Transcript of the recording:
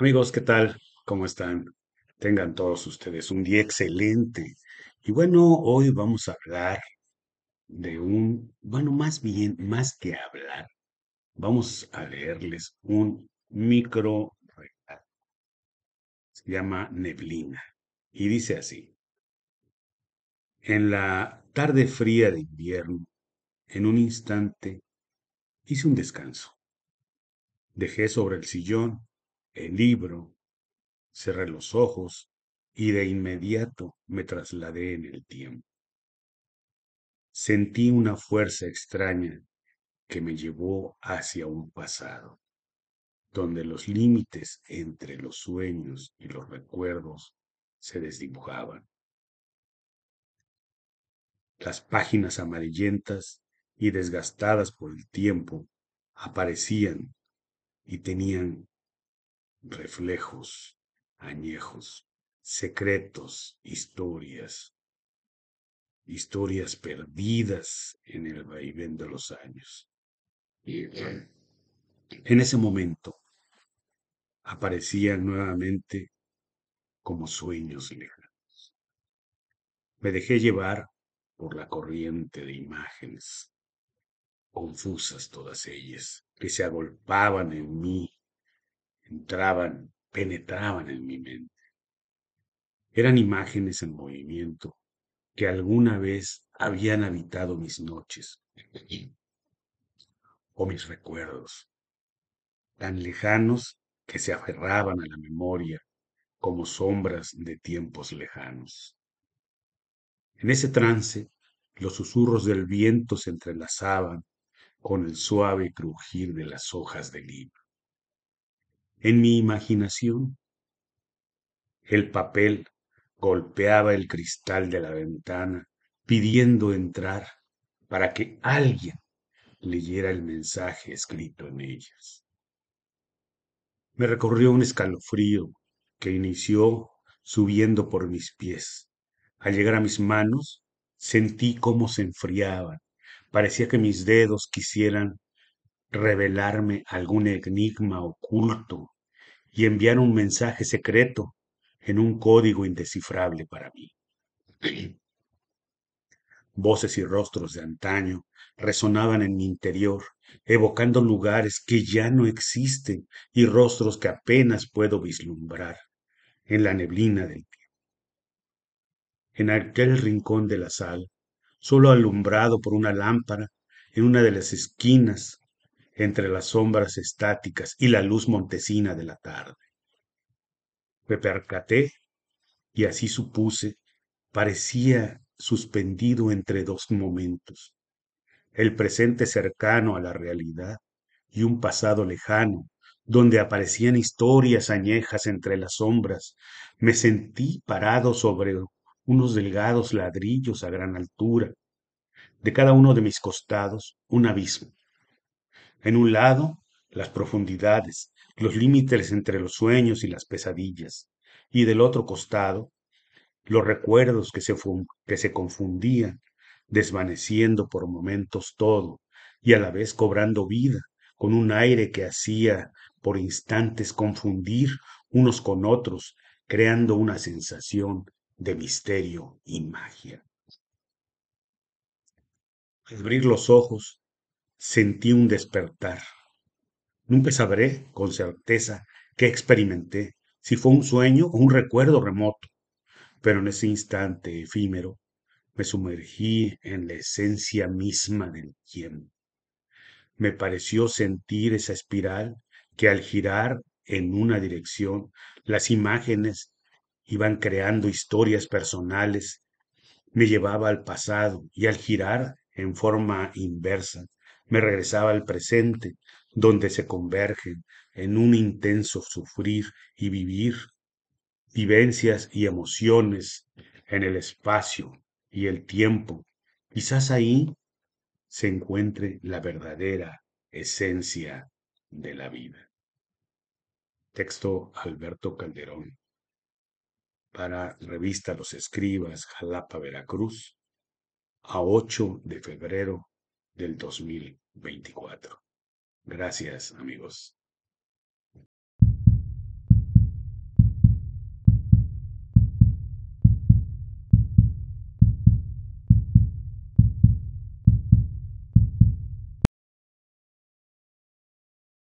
Amigos, ¿qué tal? ¿Cómo están? Tengan todos ustedes un día excelente. Y bueno, hoy vamos a hablar de un, bueno, más bien, más que hablar, vamos a leerles un micro relato. Se llama Neblina y dice así. En la tarde fría de invierno, en un instante, hice un descanso. Dejé sobre el sillón el libro, cerré los ojos y de inmediato me trasladé en el tiempo. Sentí una fuerza extraña que me llevó hacia un pasado, donde los límites entre los sueños y los recuerdos se desdibujaban. Las páginas amarillentas y desgastadas por el tiempo aparecían y tenían reflejos, añejos, secretos, historias, historias perdidas en el vaivén de los años. en ese momento aparecían nuevamente como sueños lejanos. Me dejé llevar por la corriente de imágenes, confusas todas ellas, que se agolpaban en mí entraban, penetraban en mi mente. Eran imágenes en movimiento que alguna vez habían habitado mis noches o mis recuerdos, tan lejanos que se aferraban a la memoria como sombras de tiempos lejanos. En ese trance, los susurros del viento se entrelazaban con el suave crujir de las hojas del libro en mi imaginación. El papel golpeaba el cristal de la ventana pidiendo entrar para que alguien leyera el mensaje escrito en ellas. Me recorrió un escalofrío que inició subiendo por mis pies. Al llegar a mis manos, sentí cómo se enfriaban. Parecía que mis dedos quisieran revelarme algún enigma oculto y enviar un mensaje secreto en un código indescifrable para mí. Voces y rostros de antaño resonaban en mi interior, evocando lugares que ya no existen y rostros que apenas puedo vislumbrar en la neblina del tiempo. En aquel rincón de la sala, solo alumbrado por una lámpara, en una de las esquinas, entre las sombras estáticas y la luz montesina de la tarde. Me percaté, y así supuse, parecía suspendido entre dos momentos, el presente cercano a la realidad y un pasado lejano, donde aparecían historias añejas entre las sombras. Me sentí parado sobre unos delgados ladrillos a gran altura. De cada uno de mis costados, un abismo en un lado, las profundidades, los límites entre los sueños y las pesadillas, y del otro costado, los recuerdos que se, que se confundían, desvaneciendo por momentos todo, y a la vez cobrando vida, con un aire que hacía por instantes confundir unos con otros, creando una sensación de misterio y magia. Abrir los ojos sentí un despertar. Nunca sabré con certeza qué experimenté, si fue un sueño o un recuerdo remoto, pero en ese instante efímero me sumergí en la esencia misma del tiempo. Me pareció sentir esa espiral que al girar en una dirección, las imágenes iban creando historias personales, me llevaba al pasado y al girar en forma inversa, me regresaba al presente, donde se convergen en un intenso sufrir y vivir, vivencias y emociones en el espacio y el tiempo. Quizás ahí se encuentre la verdadera esencia de la vida. Texto Alberto Calderón para Revista Los Escribas, Jalapa, Veracruz, a 8 de febrero del 2024. Gracias, amigos.